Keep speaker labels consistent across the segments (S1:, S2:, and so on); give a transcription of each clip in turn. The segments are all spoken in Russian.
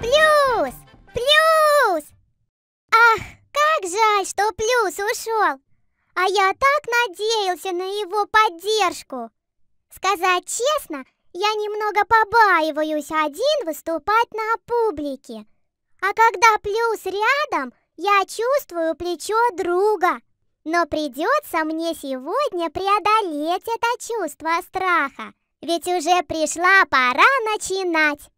S1: Плюс! Плюс! Ах, как жаль, что Плюс ушел. А я так надеялся на его поддержку. Сказать честно, я немного побаиваюсь один выступать на публике. А когда Плюс рядом, я чувствую плечо друга. Но придется мне сегодня преодолеть это чувство страха, ведь уже пришла пора начинать.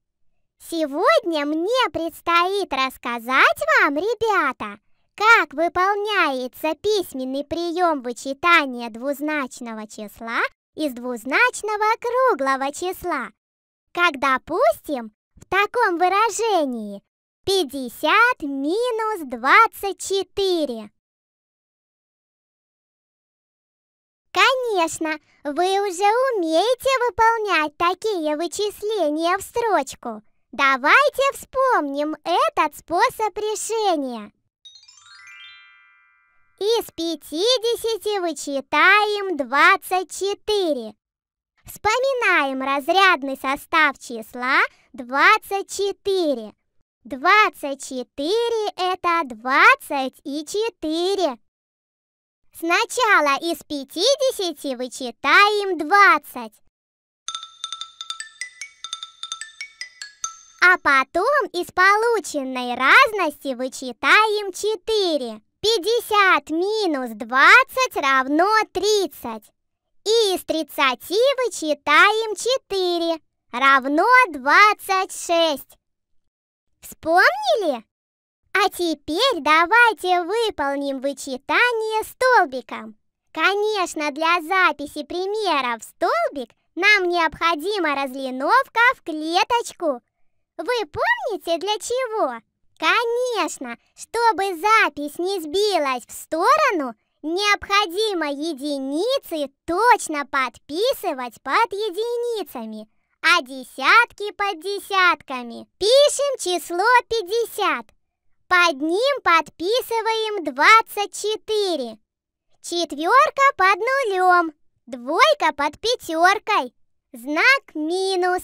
S1: Сегодня мне предстоит рассказать вам, ребята, как выполняется письменный прием вычитания двузначного числа из двузначного круглого числа. Как, допустим, в таком выражении 50 минус 24. Конечно, вы уже умеете выполнять такие вычисления в строчку. Давайте вспомним этот способ решения. Из 50 вычитаем 24. Вспоминаем разрядный состав числа 24. 24 это 20 и 4. Сначала из 50 вычитаем 20. А потом из полученной разности вычитаем 4. 50 минус 20 равно 30. И из 30 вычитаем 4 равно 26. Вспомнили? А теперь давайте выполним вычитание столбиком. Конечно, для записи примера в столбик нам необходима разлиновка в клеточку. Вы помните для чего? Конечно, чтобы запись не сбилась в сторону, необходимо единицы точно подписывать под единицами, а десятки под десятками. Пишем число 50. Под ним подписываем 24. Четверка под нулем, двойка под пятеркой, знак минус,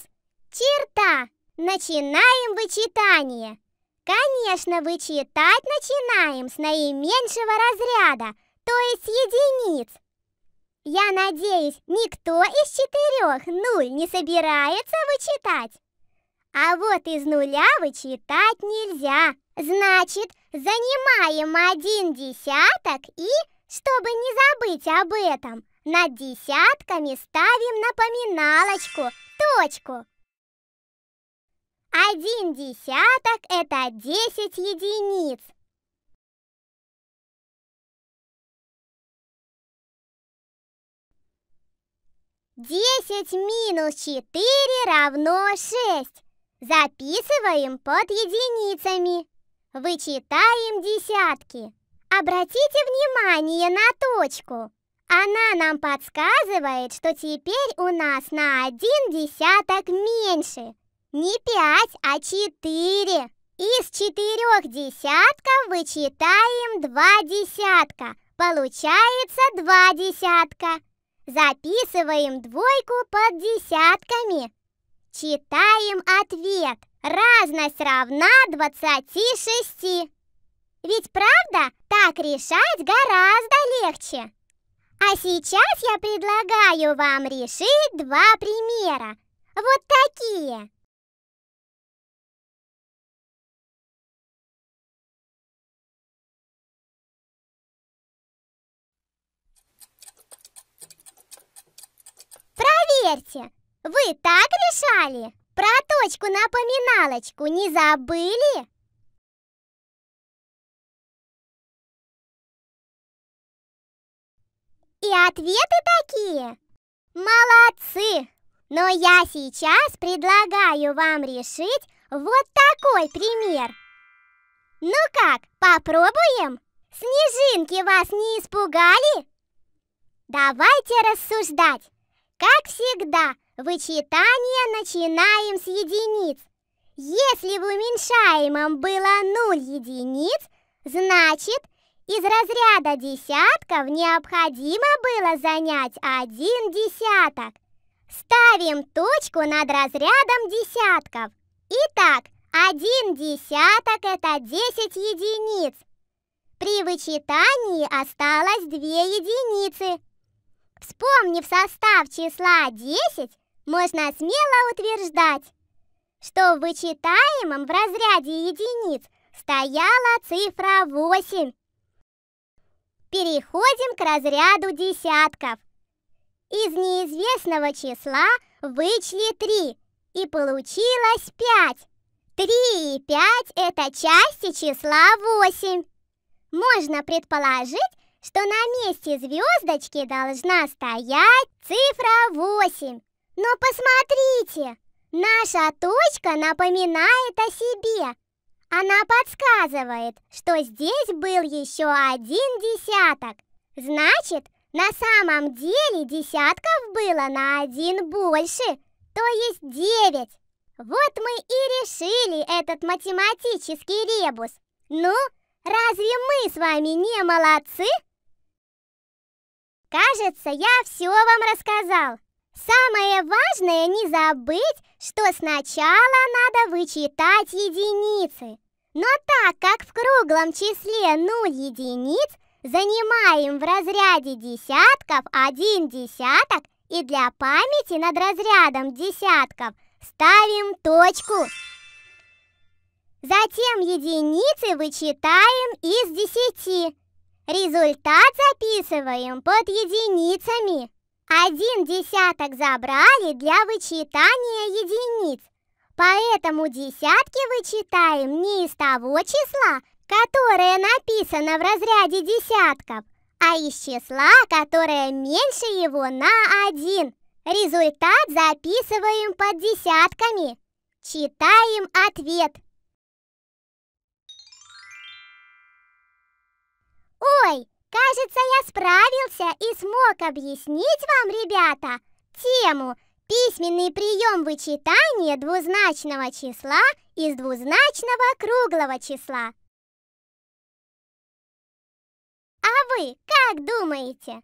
S1: черта. Начинаем вычитание. Конечно, вычитать начинаем с наименьшего разряда, то есть единиц. Я надеюсь, никто из четырех нуль не собирается вычитать. А вот из нуля вычитать нельзя. Значит, занимаем один десяток и, чтобы не забыть об этом, над десятками ставим напоминалочку, точку. Один десяток – это 10 единиц. Десять минус четыре равно шесть. Записываем под единицами. Вычитаем десятки. Обратите внимание на точку. Она нам подсказывает, что теперь у нас на один десяток меньше. Не пять, а четыре. Из четырех десятков вычитаем два десятка. Получается два десятка. Записываем двойку под десятками. Читаем ответ. Разность равна 26. Ведь правда, так решать гораздо легче. А сейчас я предлагаю вам решить два примера. Вот такие. Проверьте, вы так решали? Про точку-напоминалочку не забыли? И ответы такие. Молодцы! Но я сейчас предлагаю вам решить вот такой пример. Ну как, попробуем? Снежинки вас не испугали? Давайте рассуждать. Как всегда, Вычитание начинаем с единиц. Если в уменьшаемом было 0 единиц, значит, из разряда десятков необходимо было занять один десяток. Ставим точку над разрядом десятков. Итак, один десяток – это 10 единиц. При вычитании осталось 2 единицы. Вспомнив состав числа 10, можно смело утверждать, что в вычитаемом в разряде единиц стояла цифра 8. Переходим к разряду десятков. Из неизвестного числа вычли 3 и получилось 5. 3 и 5 – это части числа 8. Можно предположить, что на месте звездочки должна стоять цифра 8. Но посмотрите, наша точка напоминает о себе. Она подсказывает, что здесь был еще один десяток. Значит, на самом деле десятков было на один больше, то есть девять. Вот мы и решили этот математический ребус. Ну, разве мы с вами не молодцы? Кажется, я все вам рассказал. Самое важное не забыть, что сначала надо вычитать единицы. Но так как в круглом числе 0 единиц, занимаем в разряде десятков один десяток и для памяти над разрядом десятков ставим точку. Затем единицы вычитаем из десяти. Результат записываем под единицами. Один десяток забрали для вычитания единиц. Поэтому десятки вычитаем не из того числа, которое написано в разряде десятков, а из числа, которое меньше его на один. Результат записываем под десятками. Читаем ответ. Ой, Кажется, я справился и смог объяснить вам, ребята, тему «Письменный прием вычитания двузначного числа из двузначного круглого числа». А вы как думаете?